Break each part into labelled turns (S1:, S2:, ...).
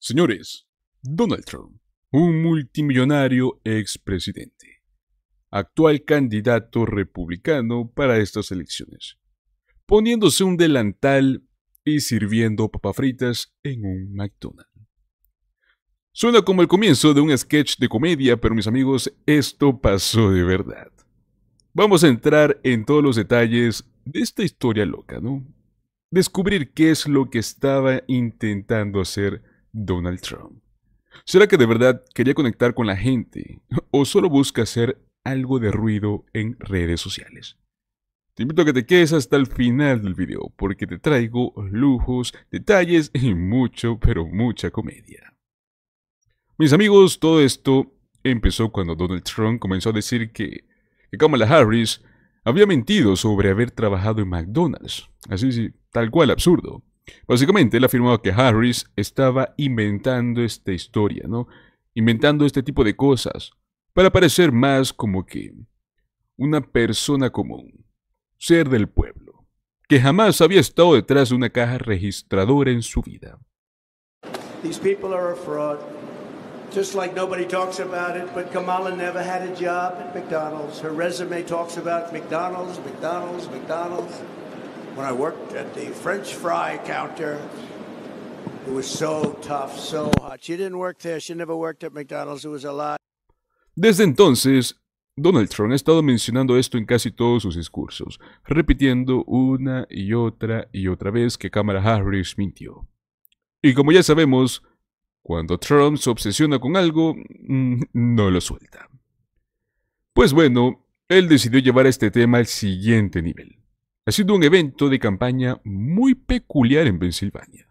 S1: Señores, Donald Trump, un multimillonario expresidente, actual candidato republicano para estas elecciones, poniéndose un delantal y sirviendo papas fritas en un McDonald's. Suena como el comienzo de un sketch de comedia, pero mis amigos, esto pasó de verdad. Vamos a entrar en todos los detalles de esta historia loca, ¿no? Descubrir qué es lo que estaba intentando hacer Donald Trump. ¿Será que de verdad quería conectar con la gente o solo busca hacer algo de ruido en redes sociales? Te invito a que te quedes hasta el final del video porque te traigo lujos, detalles y mucho, pero mucha comedia. Mis amigos, todo esto empezó cuando Donald Trump comenzó a decir que, que Kamala Harris había mentido sobre haber trabajado en McDonald's. Así, sí, tal cual, absurdo. Básicamente, él afirmaba que Harris estaba inventando esta historia, ¿no? Inventando este tipo de cosas para parecer más como que una persona común, ser del pueblo, que jamás había estado detrás de una caja registradora en su vida just like nobody talks about it, but Kamala never had a job at McDonald's. Her resume talks about McDonald's, McDonald's, McDonald's. When I worked at the French fry counter, it was so tough, so hot. She didn't work there. She never worked at McDonald's. It was a lot. Desde entonces, Donald Trump ha estado mencionando esto en casi todos sus discursos, repitiendo una y otra y otra vez que Kamala Harris mintió. Y como ya sabemos, cuando Trump se obsesiona con algo, mm, no lo suelta. Pues bueno, él decidió llevar este tema al siguiente nivel, haciendo un evento de campaña muy peculiar en Pensilvania.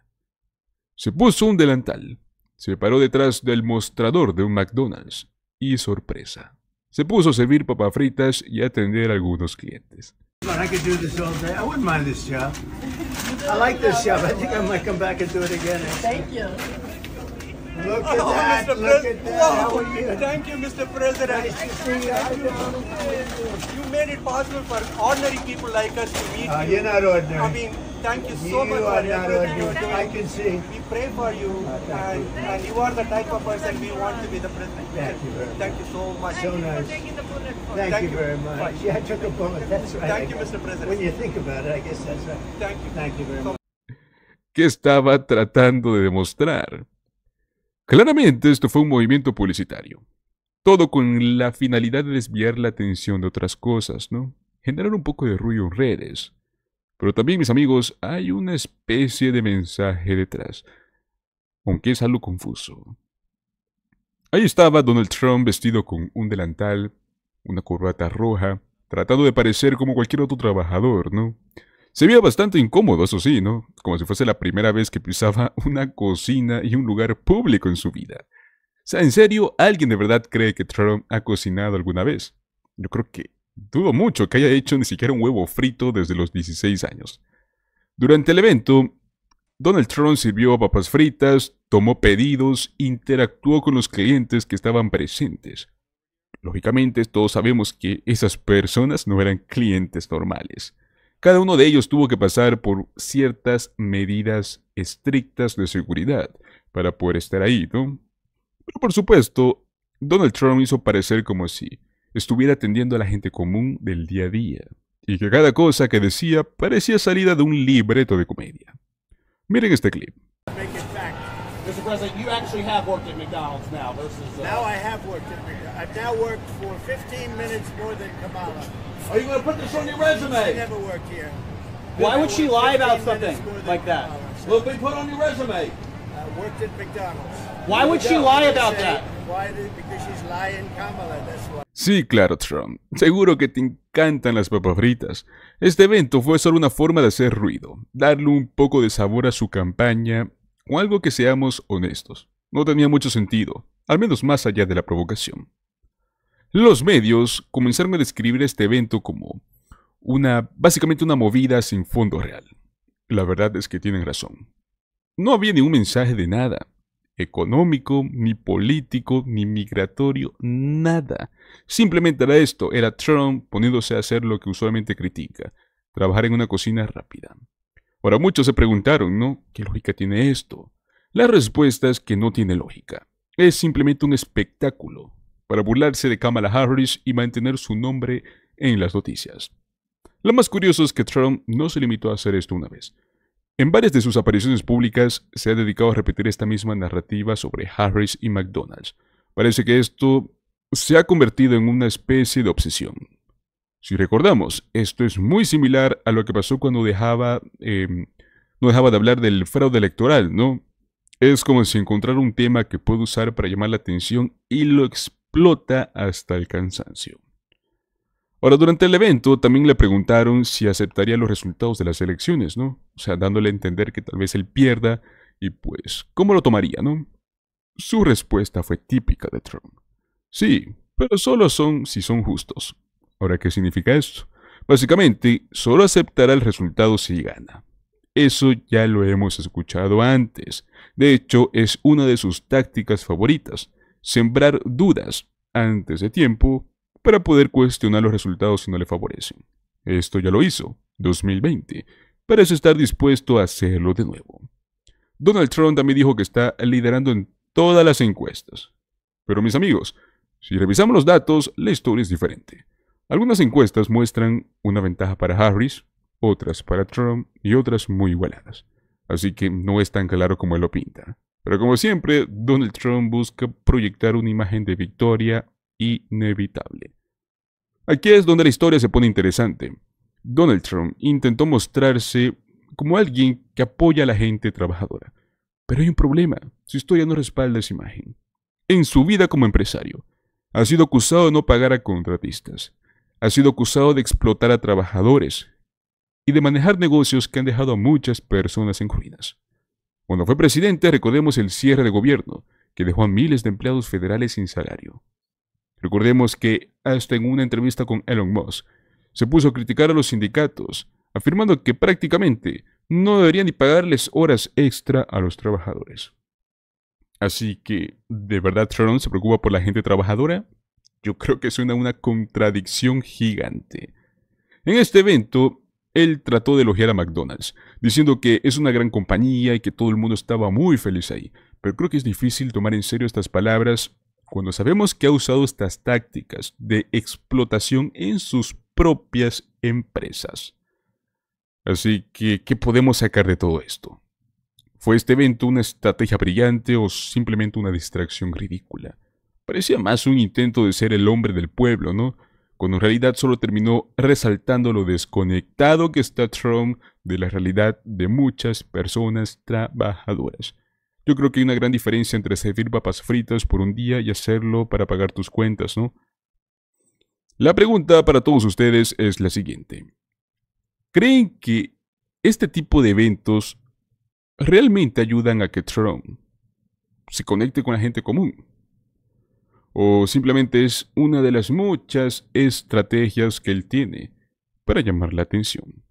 S1: Se puso un delantal, se paró detrás del mostrador de un McDonald's y sorpresa, se puso a servir papas fritas y a atender a algunos clientes. Look at oh, that. Mr. Look President. Wow. Thank you, Mr. President. Nice you. You. you. made it possible for ordinary people like us to meet uh, you. You're not ordinary. I mean, thank you so you much for everything you're doing. I can see. We pray for you, uh, and, you, and, you are the type of person we want to be the president. Thank you very much. Thank you so much. so nice. Thank, thank, you very much. Right. Yeah, I took a bullet. That's right. Thank you, Mr. President. When you think about it, I guess that's right. Thank you. Thank you very much. ¿Qué estaba tratando de demostrar? Claramente esto fue un movimiento publicitario. Todo con la finalidad de desviar la atención de otras cosas, ¿no? Generar un poco de ruido en redes. Pero también, mis amigos, hay una especie de mensaje detrás, aunque es algo confuso. Ahí estaba Donald Trump vestido con un delantal, una corbata roja, tratando de parecer como cualquier otro trabajador, ¿no? Se veía bastante incómodo, eso sí, ¿no? Como si fuese la primera vez que pisaba una cocina y un lugar público en su vida. O sea, ¿en serio alguien de verdad cree que Trump ha cocinado alguna vez? Yo creo que dudo mucho que haya hecho ni siquiera un huevo frito desde los 16 años. Durante el evento, Donald Trump sirvió papas fritas, tomó pedidos, interactuó con los clientes que estaban presentes. Lógicamente, todos sabemos que esas personas no eran clientes normales cada uno de ellos tuvo que pasar por ciertas medidas estrictas de seguridad para poder estar ahí, ¿no? Pero por supuesto, Donald Trump hizo parecer como si estuviera atendiendo a la gente común del día a día, y que cada cosa que decía parecía salida de un libreto de comedia. Miren este clip. Mr. President, you actually have worked at McDonald's now versus. Uh, now I have worked at McDonald's. I've now worked for 15 minutes more than Kamala. Are you going to put this on your resume? She never worked here. Why would she lie about something like that? Look, we put on your resume. I worked at McDonald's. Why would she lie about that? Why did, because she's lying, Sí, claro, Trump. Seguro que te encantan las papas fritas. Este evento fue solo una forma de hacer ruido, darle un poco de sabor a su campaña o algo que seamos honestos. No tenía mucho sentido, al menos más allá de la provocación. Los medios comenzaron a describir este evento como una, básicamente una movida sin fondo real. La verdad es que tienen razón. No había ningún mensaje de nada, económico, ni político, ni migratorio, nada. Simplemente era esto, era Trump poniéndose a hacer lo que usualmente critica, trabajar en una cocina rápida. Ahora muchos se preguntaron, ¿no? ¿Qué lógica tiene esto? La respuesta es que no tiene lógica. Es simplemente un espectáculo para burlarse de Kamala Harris y mantener su nombre en las noticias. Lo más curioso es que Trump no se limitó a hacer esto una vez. En varias de sus apariciones públicas se ha dedicado a repetir esta misma narrativa sobre Harris y McDonald's. Parece que esto se ha convertido en una especie de obsesión. Si recordamos, esto es muy similar a lo que pasó cuando dejaba, em, no dejaba de hablar del fraude electoral, ¿no? Es como si encontrara un tema que puede usar para llamar la atención y lo explota hasta el cansancio. Ahora, durante el evento también le preguntaron si aceptaría los resultados de las elecciones, ¿no? O sea, dándole a entender que tal vez él pierda y pues, ¿cómo lo tomaría, no? Su respuesta fue típica de Trump. Sí, pero solo son si son justos. Ahora, ¿qué significa esto? Básicamente, solo aceptará el resultado si gana. Eso ya lo hemos escuchado antes. De hecho, es una de sus tácticas favoritas, sembrar dudas antes de tiempo para poder cuestionar los resultados si no le favorecen. Esto ya lo hizo, 2020. Parece estar dispuesto a hacerlo de nuevo. Donald Trump también dijo que está liderando en todas las encuestas. Pero mis amigos, si revisamos los datos, la historia es diferente. Algunas encuestas muestran una ventaja para Harris, otras para Trump y otras muy igualadas. Así que no es tan claro como él lo pinta. Pero como siempre, Donald Trump busca proyectar una imagen de victoria inevitable. Aquí es donde la historia se pone interesante. Donald Trump intentó mostrarse como alguien que apoya a la gente trabajadora. Pero hay un problema, su historia no respalda esa imagen. En su vida como empresario, ha sido acusado de no pagar a contratistas, ha sido acusado de explotar a trabajadores y de manejar negocios que han dejado a muchas personas en ruinas. Cuando fue presidente, recordemos el cierre de gobierno, que dejó a miles de empleados federales sin salario. Recordemos que, hasta en una entrevista con Elon Musk, se puso a criticar a los sindicatos, afirmando que prácticamente no deberían ni pagarles horas extra a los trabajadores. Así que, ¿de verdad Sharon se preocupa por la gente trabajadora? Yo creo que suena una contradicción gigante. En este evento, él trató de elogiar a McDonald's, diciendo que es una gran compañía y que todo el mundo estaba muy feliz ahí. Pero creo que es difícil tomar en serio estas palabras cuando sabemos que ha usado estas tácticas de explotación en sus propias empresas. Así que, ¿qué podemos sacar de todo esto? ¿Fue este evento una estrategia brillante o simplemente una distracción ridícula? Parecía más un intento de ser el hombre del pueblo, ¿no? Cuando en realidad solo terminó resaltando lo desconectado que está Trump de la realidad de muchas personas trabajadoras. Yo creo que hay una gran diferencia entre servir papas fritas por un día y hacerlo para pagar tus cuentas, ¿no? La pregunta para todos ustedes es la siguiente. ¿Creen que este tipo de eventos realmente ayudan a que Trump se conecte con la gente común? o simplemente es una de las muchas estrategias que él tiene para llamar la atención.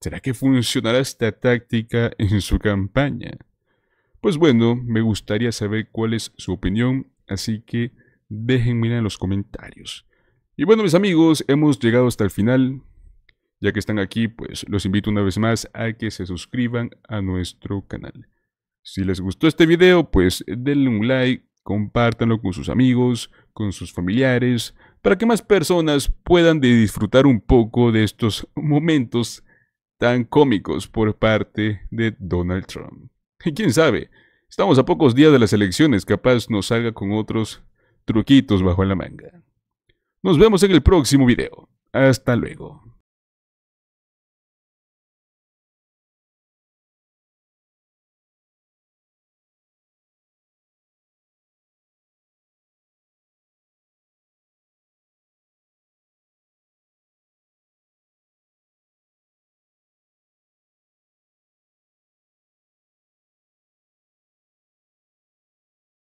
S1: ¿Será que funcionará esta táctica en su campaña? Pues bueno, me gustaría saber cuál es su opinión, así que déjenmela en los comentarios. Y bueno, mis amigos, hemos llegado hasta el final. Ya que están aquí, pues los invito una vez más a que se suscriban a nuestro canal. Si les gustó este video, pues denle un like, Compártanlo con sus amigos, con sus familiares, para que más personas puedan disfrutar un poco de estos momentos tan cómicos por parte de Donald Trump. Y quién sabe, estamos a pocos días de las elecciones, capaz nos salga con otros truquitos bajo la manga. Nos vemos en el próximo video. Hasta luego.